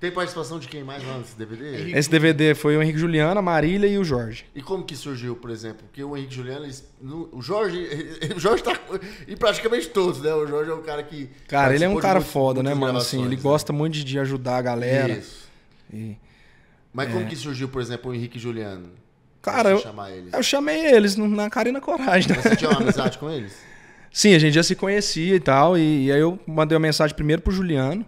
Tem participação de quem mais lá nesse DVD? É Esse DVD foi o Henrique Juliano, a Marília e o Jorge. E como que surgiu, por exemplo? Porque o Henrique Juliano, no, o Jorge, o Jorge tá e praticamente todos, né? O Jorge é um cara que... Cara, ele é um cara muito, foda, né, mano? Assim, ele né? gosta muito de, de, ajudar a galera. Isso. E, Mas é... como que surgiu, por exemplo, o Henrique Juliano? Cara, eu, eu, chamei eles na cara e na coragem. Né? Você tinha uma amizade com eles? Sim, a gente já se conhecia e tal. E, e aí eu mandei uma mensagem primeiro pro Juliano.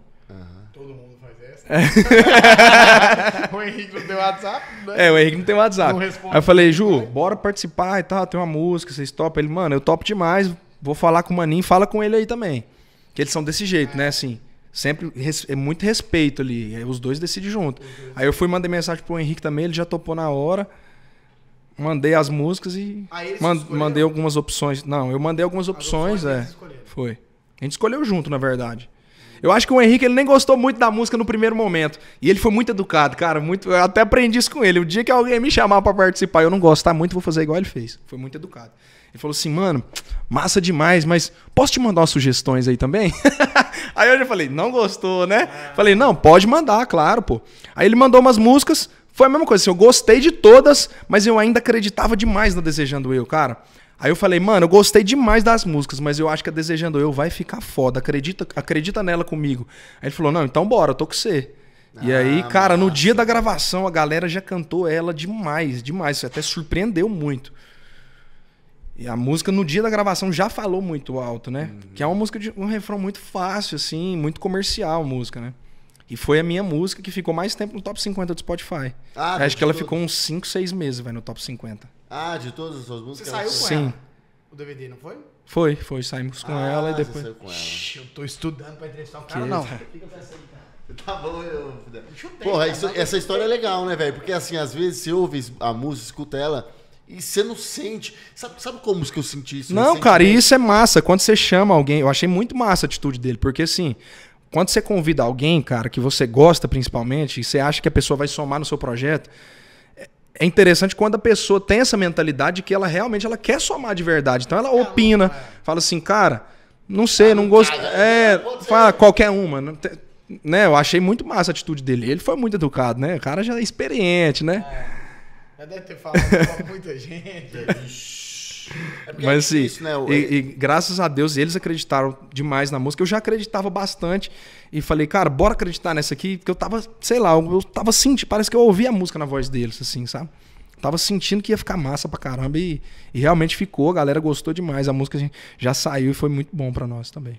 o Henrique não tem WhatsApp, né? É, o Henrique não tem WhatsApp. Não responde. Aí eu falei, Ju, né? bora participar e tal, tem uma música, vocês topam? Ele, mano, eu topo demais, vou falar com o Maninho, fala com ele aí também. Que eles são desse jeito, é. né, assim sempre res, é muito respeito ali. Os dois decidem junto. Uhum. Aí eu fui mandei mensagem pro Henrique também, ele já topou na hora. Mandei as músicas e man, mandei algumas opções. Não, eu mandei algumas opções, opções é. Foi. A gente escolheu junto, na verdade. Eu acho que o Henrique ele nem gostou muito da música no primeiro momento. E ele foi muito educado, cara. Muito, eu até aprendi isso com ele. O dia que alguém me chamar para participar, eu não gostar muito, vou fazer igual ele fez. Foi muito educado. Ele falou assim, mano, massa demais, mas posso te mandar umas sugestões aí também? aí eu já falei, não gostou, né? Falei, não, pode mandar, claro, pô. Aí ele mandou umas músicas, foi a mesma coisa, assim, eu gostei de todas, mas eu ainda acreditava demais na Desejando Eu, cara. Aí eu falei, mano, eu gostei demais das músicas, mas eu acho que a Desejando Eu vai ficar foda. Acredita, acredita nela comigo. Aí ele falou, não, então bora, eu tô com você. Ah, e aí, cara, massa. no dia da gravação, a galera já cantou ela demais, demais. Isso até surpreendeu muito. E a música no dia da gravação já falou muito alto, né? Uhum. Que é uma música de um refrão muito fácil, assim, muito comercial a música, né? E foi a minha música que ficou mais tempo no top 50 do Spotify. Ah, Acho que ela ficou uns 5, 6 meses vai, no top 50. Ah, de todas as suas músicas? Você saiu com Sim. ela? O DVD, não foi? Foi, foi. Saímos com ah, ela e depois. Saiu com ela. Shhh, eu tô estudando pra entrevistar um cara, que... não. Fica pra essa aí, cara. Tá bom, eu. Chutei, Porra, isso, essa história é legal, né, velho? Porque assim, às vezes você ouve a música, escuta ela. E você não sente. Sabe, sabe como que eu senti isso? Não, cara, e isso é massa. Quando você chama alguém, eu achei muito massa a atitude dele, porque assim, quando você convida alguém, cara, que você gosta principalmente, e você acha que a pessoa vai somar no seu projeto, é interessante quando a pessoa tem essa mentalidade de que ela realmente ela quer somar de verdade. Então ela opina, fala assim, cara, não sei, não gosto. É, fala qualquer uma. Né? né? Eu achei muito massa a atitude dele. Ele foi muito educado, né? O cara já é experiente, né? É. Já deve ter falado pra muita gente. É Mas é assim, difícil, né? e, é e, graças a Deus eles acreditaram demais na música. Eu já acreditava bastante e falei, cara, bora acreditar nessa aqui, porque eu tava, sei lá, eu tava sentindo, parece que eu ouvia a música na voz deles, assim, sabe? Tava sentindo que ia ficar massa pra caramba e, e realmente ficou, a galera gostou demais. A música já saiu e foi muito bom para nós também.